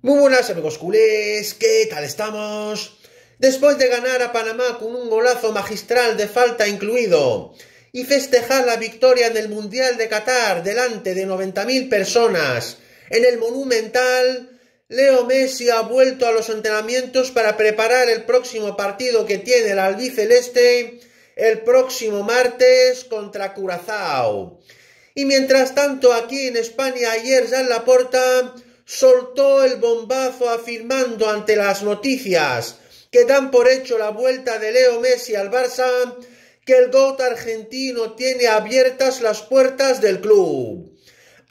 Muy buenas amigos culés, ¿qué tal estamos? Después de ganar a Panamá con un golazo magistral de falta incluido y festejar la victoria en el Mundial de Qatar delante de 90.000 personas en el Monumental, Leo Messi ha vuelto a los entrenamientos para preparar el próximo partido que tiene el albiceleste el próximo martes contra Curazao. Y mientras tanto aquí en España ayer ya en la porta soltó el bombazo afirmando ante las noticias que dan por hecho la vuelta de Leo Messi al Barça que el GOAT argentino tiene abiertas las puertas del club.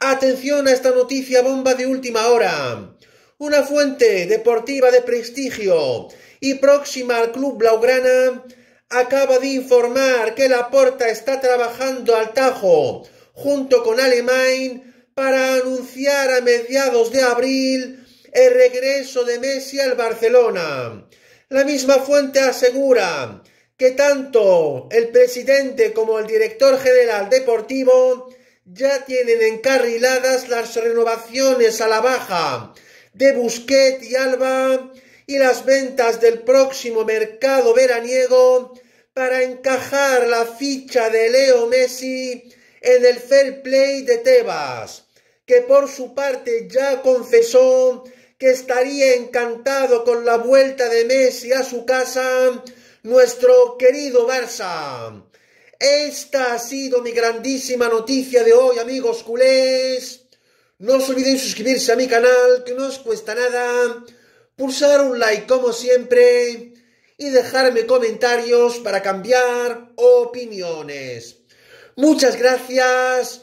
Atención a esta noticia bomba de última hora. Una fuente deportiva de prestigio y próxima al club blaugrana acaba de informar que Laporta está trabajando al tajo junto con Alemán para anunciar a mediados de abril el regreso de Messi al Barcelona. La misma fuente asegura que tanto el presidente como el director general deportivo ya tienen encarriladas las renovaciones a la baja de Busquets y Alba y las ventas del próximo mercado veraniego para encajar la ficha de Leo Messi en el fair play de Tebas que por su parte ya confesó que estaría encantado con la vuelta de Messi a su casa, nuestro querido Barça. Esta ha sido mi grandísima noticia de hoy, amigos culés. No os olvidéis suscribirse a mi canal, que no os cuesta nada, pulsar un like como siempre y dejarme comentarios para cambiar opiniones. Muchas gracias.